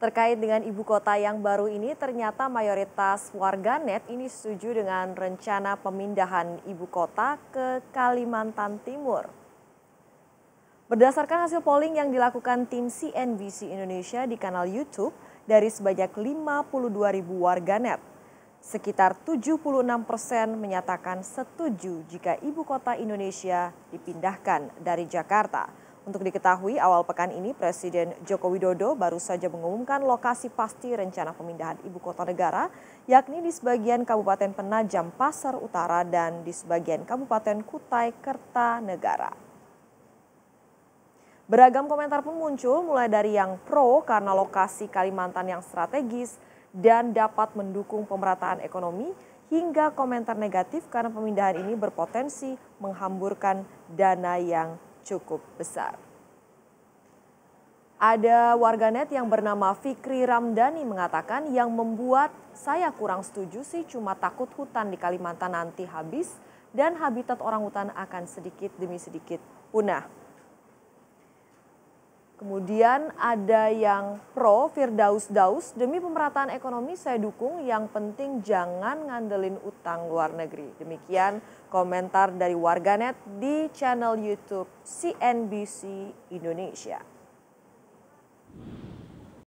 Terkait dengan ibu kota yang baru ini, ternyata mayoritas warganet ini setuju dengan rencana pemindahan ibu kota ke Kalimantan Timur. Berdasarkan hasil polling yang dilakukan tim CNBC Indonesia di kanal YouTube dari sebanyak 52 ribu warganet, sekitar 76 persen menyatakan setuju jika ibu kota Indonesia dipindahkan dari Jakarta. Untuk diketahui, awal pekan ini Presiden Joko Widodo baru saja mengumumkan lokasi pasti rencana pemindahan ibu kota negara, yakni di sebagian Kabupaten Penajam Pasar Utara dan di sebagian Kabupaten Kutai Kertanegara. Beragam komentar pun muncul mulai dari yang pro karena lokasi Kalimantan yang strategis dan dapat mendukung pemerataan ekonomi hingga komentar negatif karena pemindahan ini berpotensi menghamburkan dana yang cukup besar. Ada warganet yang bernama Fikri Ramdhani mengatakan yang membuat saya kurang setuju sih cuma takut hutan di Kalimantan nanti habis dan habitat orang hutan akan sedikit demi sedikit punah. Kemudian ada yang pro Firdaus Daus, demi pemerataan ekonomi saya dukung, yang penting jangan ngandelin utang luar negeri. Demikian komentar dari warganet di channel YouTube CNBC Indonesia.